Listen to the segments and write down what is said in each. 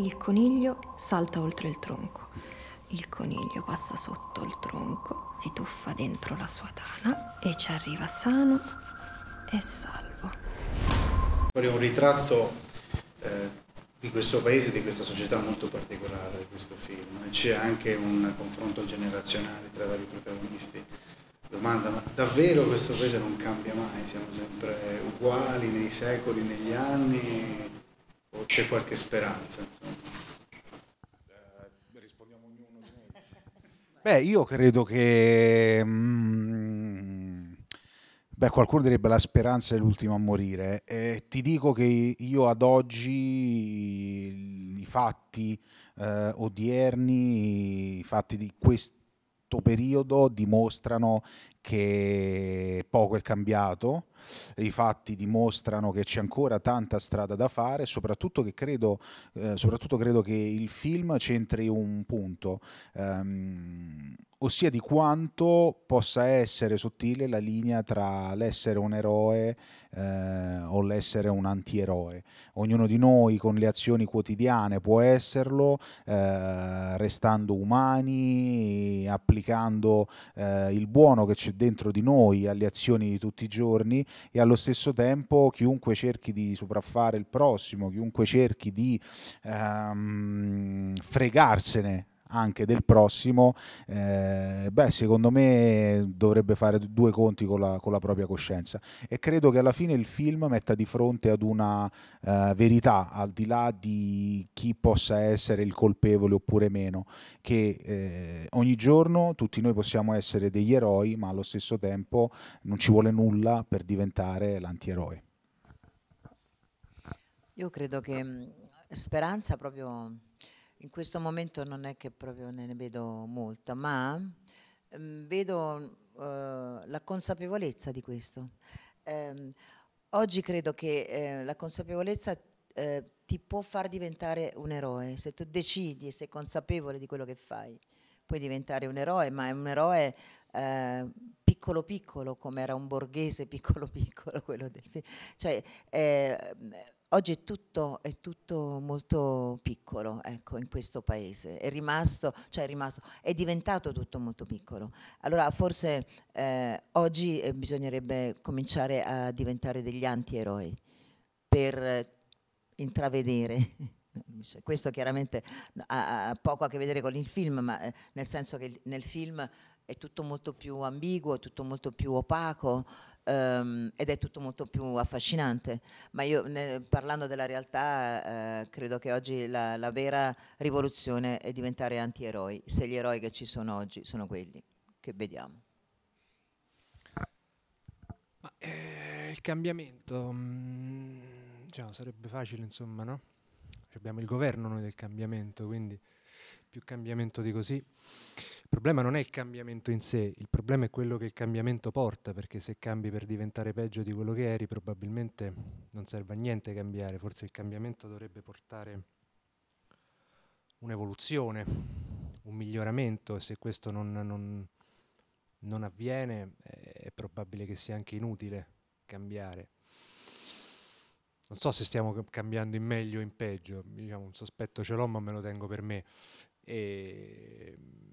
il coniglio salta oltre il tronco, il coniglio passa sotto il tronco, si tuffa dentro la sua tana e ci arriva sano e salvo. Vorrei un ritratto eh, di questo paese, di questa società molto particolare di questo film c'è anche un confronto generazionale tra i vari protagonisti. Domanda, ma davvero questo paese non cambia mai? Siamo sempre uguali nei secoli, negli anni? o c'è qualche speranza? Eh, rispondiamo ognuno di noi. Beh, io credo che... Mm, beh, qualcuno direbbe la speranza è l'ultimo a morire. Eh, ti dico che io ad oggi i fatti eh, odierni, i fatti di questo periodo dimostrano che poco è cambiato, i fatti dimostrano che c'è ancora tanta strada da fare, soprattutto, che credo, eh, soprattutto credo che il film centri un punto, ehm, ossia di quanto possa essere sottile la linea tra l'essere un eroe eh, o l'essere un antieroe. Ognuno di noi con le azioni quotidiane può esserlo, eh, restando umani, applicando eh, il buono che c'è dentro di noi, alle azioni di tutti i giorni e allo stesso tempo chiunque cerchi di sopraffare il prossimo, chiunque cerchi di ehm, fregarsene anche del prossimo, eh, beh, secondo me dovrebbe fare due conti con la, con la, propria coscienza. E credo che alla fine il film metta di fronte ad una eh, verità, al di là di chi possa essere il colpevole oppure meno, che eh, ogni giorno tutti noi possiamo essere degli eroi, ma allo stesso tempo non ci vuole nulla per diventare l'antieroe. Io credo che Speranza proprio in questo momento non è che proprio ne vedo molta, ma ehm, vedo uh, la consapevolezza di questo. Eh, oggi credo che eh, la consapevolezza eh, ti può far diventare un eroe, se tu decidi e sei consapevole di quello che fai, puoi diventare un eroe, ma è un eroe eh, piccolo piccolo, come era un borghese piccolo piccolo quello del film. Cioè, eh, Oggi è tutto, è tutto, molto piccolo ecco, in questo paese, è rimasto, cioè è rimasto, è diventato tutto molto piccolo. Allora forse eh, oggi eh, bisognerebbe cominciare a diventare degli antieroi per eh, intravedere questo chiaramente ha poco a che vedere con il film, ma eh, nel senso che nel film è tutto molto più ambiguo, è tutto molto più opaco ehm, ed è tutto molto più affascinante. Ma io ne, parlando della realtà eh, credo che oggi la, la vera rivoluzione è diventare anti-eroi, se gli eroi che ci sono oggi sono quelli che vediamo. Ma, eh, il cambiamento, mh, mm, diciamo, cioè, sarebbe facile, insomma, no? perché abbiamo il governo noi del cambiamento, quindi più cambiamento di così. Il problema non è il cambiamento in sé, il problema è quello che il cambiamento porta, perché se cambi per diventare peggio di quello che eri, probabilmente non serve a niente cambiare, forse il cambiamento dovrebbe portare un'evoluzione, un miglioramento, e se questo non, non, non avviene è, eh, è probabile che sia anche inutile cambiare non so se stiamo cambiando in meglio o in peggio, diciamo, un sospetto ce l'ho ma me lo tengo per me. E... Ehm,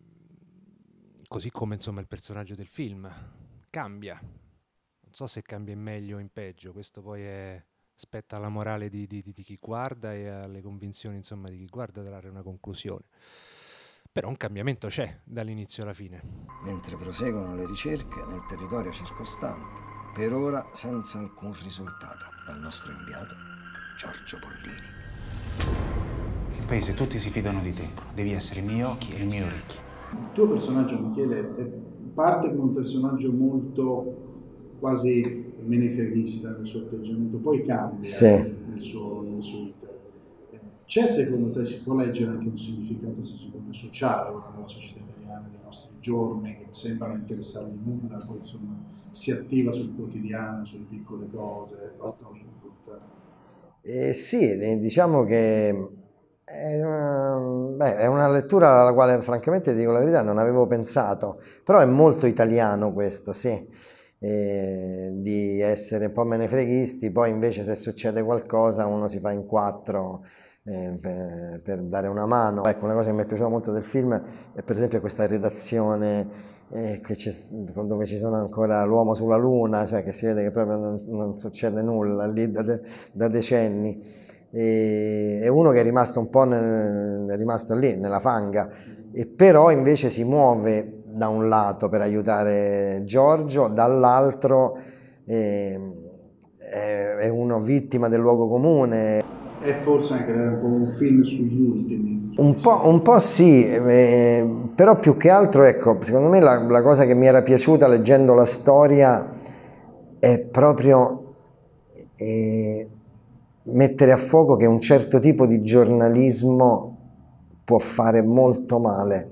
così come insomma il personaggio del film cambia, non so se cambia in meglio o in peggio, questo poi è... spetta alla morale di, di, di chi guarda e alle convinzioni insomma, di chi guarda trarre una conclusione. Però un cambiamento c'è dall'inizio alla fine. Mentre proseguono le ricerche nel territorio circostante, per ora senza alcun risultato dal nostro inviato Giorgio Pollini. In paese tutti si fidano di te, devi essere i miei occhi e i miei orecchi. Il tuo personaggio, Michele, parte come un personaggio molto quasi menefreghista nel suo atteggiamento, poi cambia sì. nel suo, nel suo c'è secondo te, si può leggere anche un significato sociale ora della società italiana dei nostri giorni, che sembrano interessargli nulla, poi insomma, si attiva sul quotidiano, sulle piccole cose, basta un input? Eh, sì, eh, diciamo che è una, beh, è una, lettura alla quale francamente dico la verità non avevo pensato, però è molto italiano questo, sì. Eh, di essere un po' menefreghisti, poi invece se succede qualcosa uno si fa in quattro eh, per, dare una mano. Ecco, una cosa che mi è piaciuta molto del film è per esempio questa redazione eh, dove ci sono ancora l'uomo sulla luna, cioè che si vede che proprio non, non succede nulla lì da, de, da decenni. E, è uno che è rimasto un po' nel, è rimasto lì, nella fanga, e però invece si muove da un lato per aiutare Giorgio, dall'altro eh, è uno vittima del luogo comune è forse anche un un film sugli ultimi. Un po', un po sì, eh, però più che altro, ecco, secondo me la, la cosa che mi era piaciuta leggendo la storia è proprio eh, mettere a fuoco che un certo tipo di giornalismo può fare molto male